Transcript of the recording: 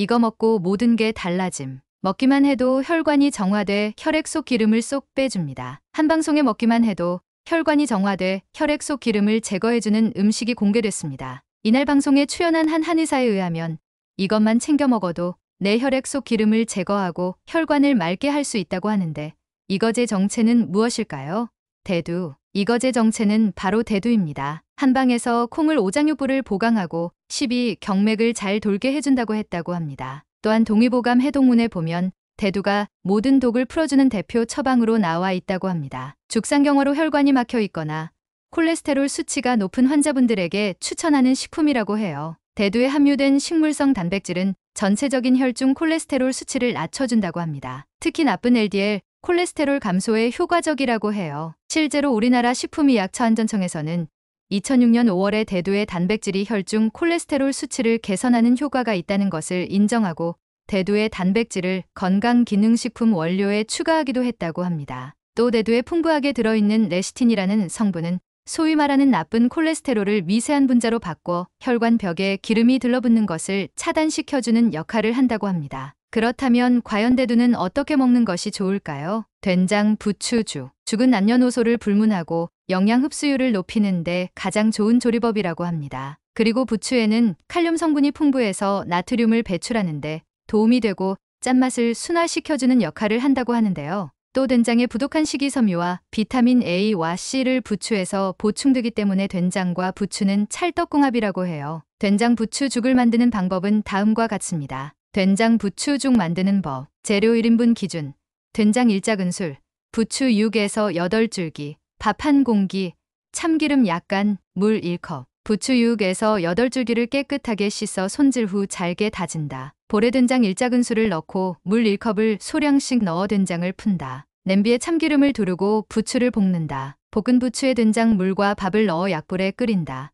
이거 먹고 모든 게 달라짐. 먹기만 해도 혈관이 정화돼 혈액 속 기름을 쏙 빼줍니다. 한 방송에 먹기만 해도 혈관이 정화돼 혈액 속 기름을 제거해주는 음식이 공개됐습니다. 이날 방송에 출연한 한 한의사에 의하면 이것만 챙겨 먹어도 내 혈액 속 기름을 제거하고 혈관을 맑게 할 수 있다고 하는데 이거제 정체는 무엇일까요? 대두. 이거제 정체는 바로 대두입니다. 한방에서 콩을 오장육부를 보강하고 12 경맥을 잘 돌게 해준다고 했다고 합니다. 또한 동의보감 해동문에 보면 대두가 모든 독을 풀어주는 대표 처방으로 나와 있다고 합니다. 죽상경화로 혈관이 막혀 있거나 콜레스테롤 수치가 높은 환자분들에게 추천하는 식품이라고 해요. 대두에 함유된 식물성 단백질은 전체적인 혈중 콜레스테롤 수치를 낮춰준다고 합니다. 특히 나쁜 LDL, 콜레스테롤 감소에 효과적이라고 해요. 실제로 우리나라 식품의약처 안전청에서는 2006년 5월에 대두의 단백질이 혈중 콜레스테롤 수치를 개선하는 효과가 있다는 것을 인정하고 대두의 단백질을 건강기능식품 원료에 추가하기도 했다고 합니다. 또 대두에 풍부하게 들어있는 레시틴이라는 성분은 소위 말하는 나쁜 콜레스테롤을 미세한 분자로 바꿔 혈관 벽에 기름이 들러붙는 것을 차단시켜주는 역할을 한다고 합니다. 그렇다면 과연 대두는 어떻게 먹는 것이 좋을까요? 된장, 부추 죽, 죽은 남녀노소를 불문하고 영양 흡수율을 높이는데 가장 좋은 조리법이라고 합니다. 그리고 부추에는 칼륨 성분이 풍부해서 나트륨을 배출하는데 도움이 되고 짠맛을 순화시켜주는 역할을 한다고 하는데요. 또된장의 부족한 식이섬유와 비타민 A와 C를 부추에서 보충되기 때문에 된장과 부추는 찰떡궁합이라고 해요. 된장 부추죽을 만드는 방법은 다음과 같습니다. 된장 부추죽 만드는 법, 재료 1인분 기준, 된장 1작은술, 부추 6에서 8줄기, 밥한 공기, 참기름 약간, 물 1컵, 부추육에서 8줄기를 깨끗하게 씻어 손질 후 잘게 다진다. 볼에 된장 1작은술을 넣고 물 1컵을 소량씩 넣어 된장을 푼다. 냄비에 참기름을 두르고 부추를 볶는다. 볶은 부추에 된장 물과 밥을 넣어 약불에 끓인다.